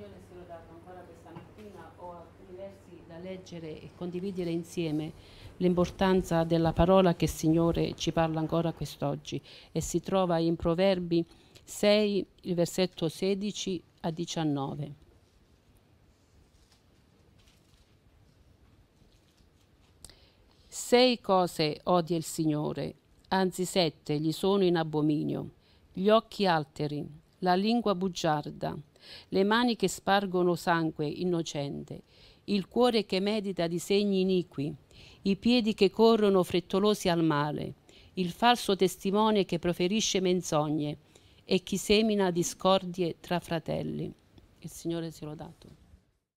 riunione si è data ancora questa mattina, ho alcuni versi da leggere e condividere insieme l'importanza della parola che il Signore ci parla ancora quest'oggi e si trova in Proverbi 6, il versetto 16 a 19. Sei cose odia il Signore, anzi sette gli sono in abominio, gli occhi alteri, la lingua bugiarda, le mani che spargono sangue innocente, il cuore che medita disegni iniqui, i piedi che corrono frettolosi al male, il falso testimone che proferisce menzogne e chi semina discordie tra fratelli. Il Signore se l'ho dato.